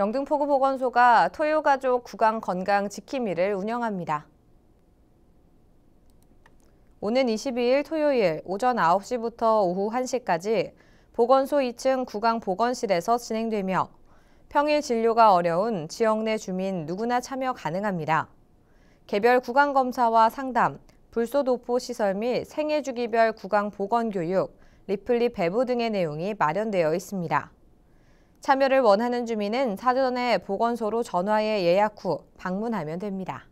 영등포구보건소가 토요가족 구강 건강 지킴이를 운영합니다. 오는 22일 토요일 오전 9시부터 오후 1시까지 보건소 2층 구강보건실에서 진행되며 평일 진료가 어려운 지역 내 주민 누구나 참여 가능합니다. 개별 구강검사와 상담, 불소도포 시설 및 생애 주기별 구강 보건 교육, 리플릿 배부 등의 내용이 마련되어 있습니다. 참여를 원하는 주민은 사전에 보건소로 전화해 예약 후 방문하면 됩니다.